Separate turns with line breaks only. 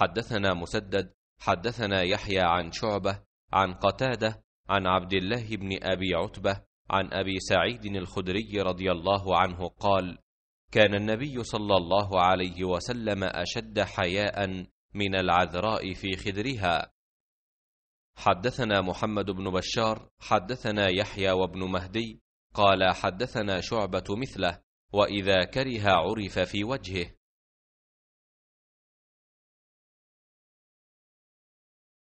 حدثنا مسدد حدثنا
يحيى عن شعبه عن قتاده عن عبد الله بن ابي عتبه عن ابي سعيد الخدري رضي الله عنه قال كان النبي صلى الله عليه وسلم اشد حياء من العذراء في خدرها حدثنا محمد بن بشار حدثنا يحيى وابن مهدي قال حدثنا شعبه مثله واذا كره عرف في
وجهه